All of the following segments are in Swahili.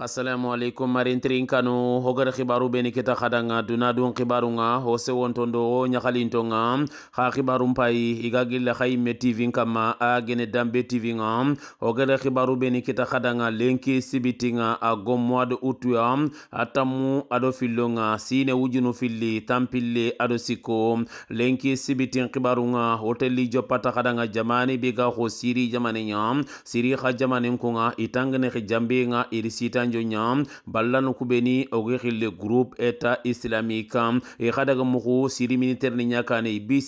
assalamu aleykum marin tirin kano hogar khibaru beni kita khadanga duna dun khibaru nga hose wontondo o nyakhalinto nga kha khibaru mpai igagilla khay me tv a gene dambe tv hogar beni kita khadanga lenki sibitinga nga a atamu ado sine wujunu filli tampille ado siko lenki sibiti khibaru nga hoteli jopata jamani biga siri jamani nya siri kha kunga itangne jambe nga irisita janjo ɲa ballanu kubeni oge xille groupe eta islamique e xadaga muxu siri militaire ni ɲakane i bi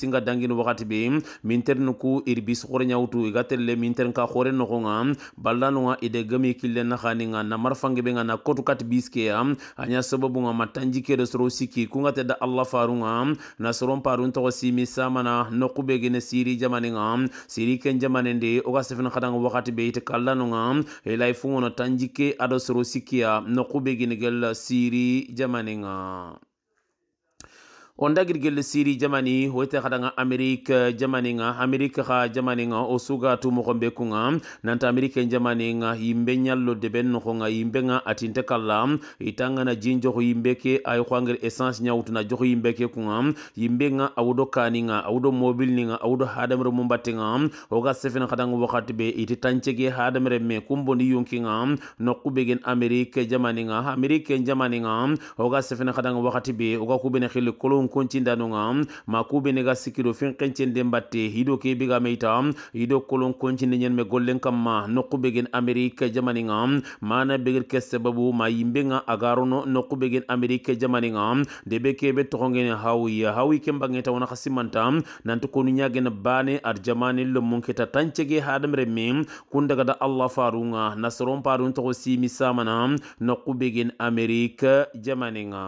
waxati be minterni ku irbis xore ɲawutu ga telle minterni ka xore noxonga ballanunga ide gami kille naxaninga na marfangebe na kotu kati biskeya a ɲa sababunga ma tanjikede soro siki kunga teda allah farunga na soron parun toxo simi samana noxube gene siri jamaninga siri ken jamanende o ga sefin xadanga waxati be ite kallanunga e lay fungono tanjike ado sikiya noku ginigel siri jamaninga on dagirgel siri jamani wote xadanga amerique jamaninga amerique xa jamaninga o sugatu moxonbe kunga nanta americain jamaninga yimbe ñallo deben noxonga yimbenga atinte kalla itangana jin joxo yimbe ke ay xoangir essence ñawtuna joxo yimbe ke kunga yimbenga awudo kaninga awudo mobile ninga awudo hadamere mumbatenga oga sefen xadanga waxati be iti tancege hadamere me kumbondi yonkinga noqubegen amerique jamaninga americain jamaninga oga sefen xadanga waxati be oga kubene xili kolon kun kontindanonga maku bene ga sikido fenkentienden batte hido ke biga meita um, hido kolon nyen me gollen kamma nokku begen amérique jamaninga um, mana begel ke sababu ma yimbe yimbenga agarono jamani nga um, de be ke be tokonge ne hawi hawi ke mbange mbangeta wona xa simanta nanti konu ñagene bane ar jamani lommun keta tancege hadamre me kun daga da allah farunga nasron parun to toxo simi samana gen begen jamani nga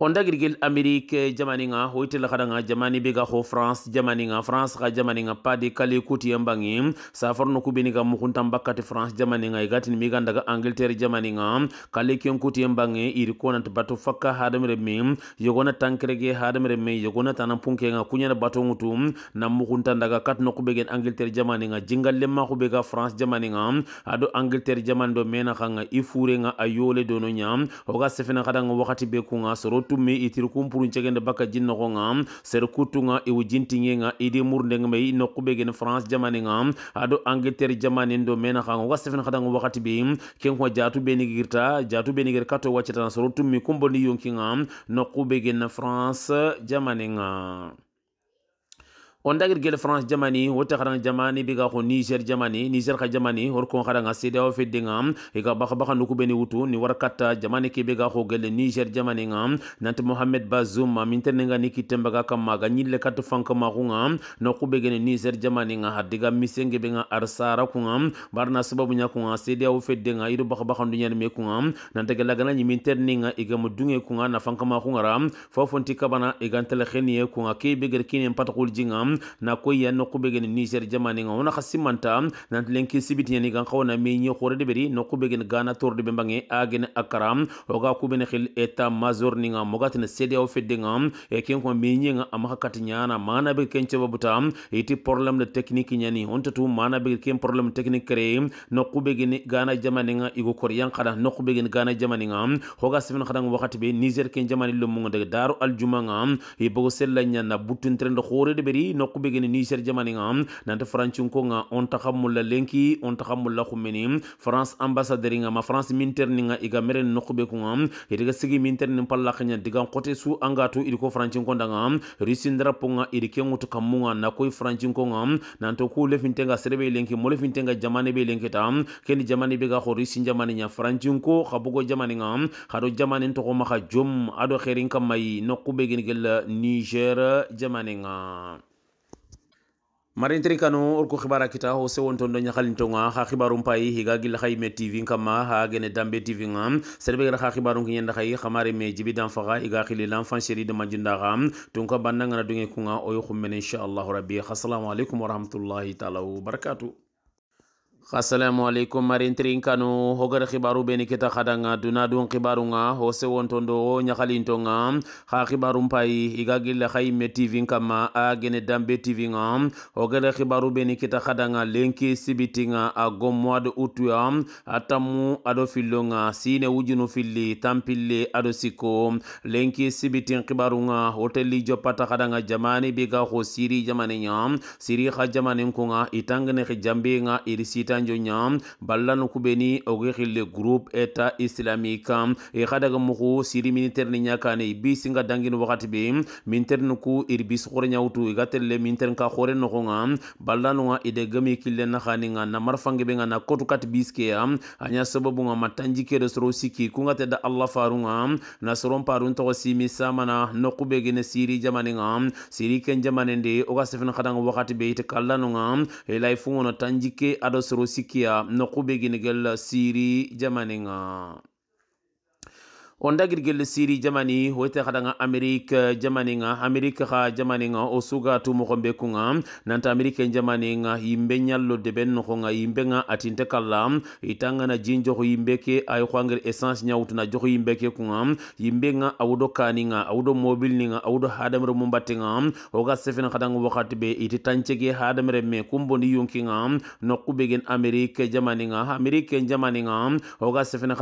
on dagirgil amérique jamaninga hoyitela khadanga jamani bega ho france jamaninga france kha jamaninga padi kali kuti yambangi safarno kubini ga mukunta mbakati france jamaninga igatin miganda ga angleterre jamaninga kali kyon kuti yambangi iri kona batu fakka hadamre mi yogona tankrege hadamre mi yogona tanan punke nga kunyana batu ngutu na mukunta daga katno kubegen angleterre jamaninga jingalle ma kubega france jamaninga ado angleterre jamando mena khanga ifure nga ayole dono nya hoga sefena khadanga wakati bekunga sorot tumme itir kumpurun cegende baka jinnogo nga ser kutunga iwu jintinge nga idi murdeng mai nokube gen france jamani nga ado angleterre jamani ndo mena kanga wasefen khadanga wakati bi ken ko jatu benigirta jatu benigir kato wacetana soro tummi kumbondi yonki nga nokube gen france jamani nga on dagir gel france jamani wota xarang jamani biga ko niger jamani niger xa jamani hor kon xaranga sedao feddinga iga baxa baxa nuku beni wutu ni war katta jamani ke biga ko gel niger jamani nga nanti mohamed bazoum mintene nga niki tembaga kamma ga nyille kat fanka ma kunga no ku bege ni niger jamani nga hadiga misenge be nga arsara kunga barna sababu nya kunga sedao feddinga ido baxa baxa ndu nyane me kunga nanti gel lagana ni mintene nga iga mudunge kunga na fanka ma kunga ram fofonti kabana iga ntele kheniye kunga ke bege kinen patakul jinga na ko yan no kubege ni niger jamani nga wona khasimanta nan len ki sibiti ni gan khawna me nyi khore de beri no kubege ni gana tor de bembange agene akram o ga kubene khil eta mazor ni nga mogat na sede o fedde nga e ken ko me nyi nga am hakati nyana mana be ken cheba buta iti problem de technique nyani on tatu mana be ken problem technique kre no kubege ni gana jamani nga igo kor yan khada no kubege ni gana jamani nga ho ga sibin khada wakati be niger ken jamani lumunga de daru aljuma nga e bogo sella nyana butun tren khore de beri nokku kube geni niger jamani nga hmm? nante france ko nga on la lenki on la xumeni hmm? france ambassadeur nga ma france minter ni nga iga meren nokku be ko nga idiga hmm? sigi minter ni xanya diga kote su angatu ko france ko nga rusi ndarapo nga idike ngutu kamunga na koy france ko nga nanto ko lefinte nga serbe lenki mo lefinte nga jamani be lenki tam keni jamani be ga ko rusi jamani nya france ko xabugo jamani nga xado jamani to ko ma jom ado xerin kam no kube geni gel niger jamani marintirin kano orko xibara kita ho sewontondo ñaxalintonga xa xibarum payi higa gilla xayime tv kamma xa gene dambe tv nga serebe gara xa xibarum kiñenda xayi xamari me jibi dan faxa iga xili l'enfant chéri de majundaxa tunka bannangana dunge kunga xum xummene inchallahu rabbi assalamu aleykum warahmatullahi taala wabarakatuh assalamualeykum marin tirin kanu hogara khibaru beni kita khadanga duna dun khibaru nga hose wontondo o nyakhalinto nga ha khibaru mpai iga gilla khayme tv kama a gene dambe tv nga hogara beni kita khadanga lenki sibitinga a gomwad utuya atamu ado sine wujunu filli tampille ado siko lenki sibitin khibaru nga hoteli jopata khadanga jamani biga ho siri jamani siri kha jamani kunga itangne jambe nga irisita tanjo ɲa ballanu kubeni oge xille groupe eta islamique e xadaga muxu siri militaire ni ɲakane i bisinga dangini waxati be minterni ku irbis xore ɲawutu i ga telle ka xore noxonga ballanu ga ide gami kille naxani na marfangebe ga na kotu kati biskeya a ɲa sababu ga ma tanjikede soro sikki kunga te da allah faru na soron parun toxo simi samana noxube gene siri jamani siri ken jamanen de o xadanga waxati be ite kallanu e lay fungono tanjike ado soro sikiya nɔgɔ bɛ siri jamana on dagirgel siri jamani hoyte xadanga amerique jamani nga xa jamaninga jamani o suga tumoxonbe kunga nanta amerique jamani nga yimbe ñallo deben noxonga yimbe nga atinte kalla itangana jin joxo yimbe ke ay xoangir essence ñawtuna joxo yimbe ke kunga yimbe awudo kaninga nga awudo mobile ni nga awudo hadamere mu mbatte nga oga sefen hadanga wakati be iti tancege hadamere me kumbondi yonki jamani jamani oga sefen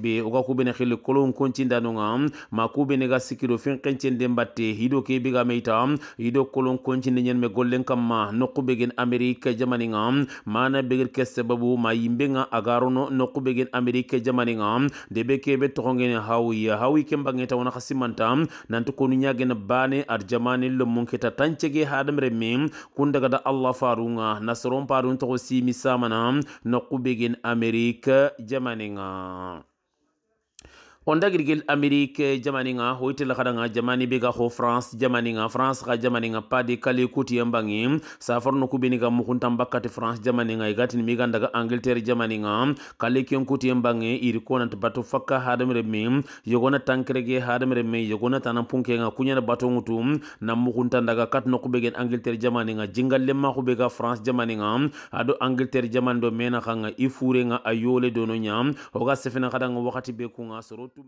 be oga kubene xili kolon koncindanonga makube ne ga sikido finkencenden batte hido ke biga meita hido kolon nyen me gollen kamma nokku begen jamani nga mana begir ke sababu ma yimbenga agarono nokku begen jamani nga debe be tongen hawi hawi ke mbangeta wona xasimanta nanti konu nyagen bane ar jamani lo munketa tancege hadamre me kun daga da allah farunga nasron parun toxo simi samana nokku begen jamani nga on dagirgel amérique jamani nga hoyitela kada nga jamani be ga ho france jamani nga france ga jamani nga padi kale kuti yambangi safarno kubeni ga mukunta bakati france jamani nga igatin mi ganda ga angleterre jamani nga kale kyon kuti yambangi iri kona bato faka hadamre mi yogona tankrege hadamre mi yogona tanan punke nga kunyana batu ngutu na mukunta daga katno kubegen angleterre jamani nga jingal lemma kubega france jamani nga ado angleterre jamani do mena nga ifure nga ayole dono nya hoga sefena kada nga wakati be kunga sorot to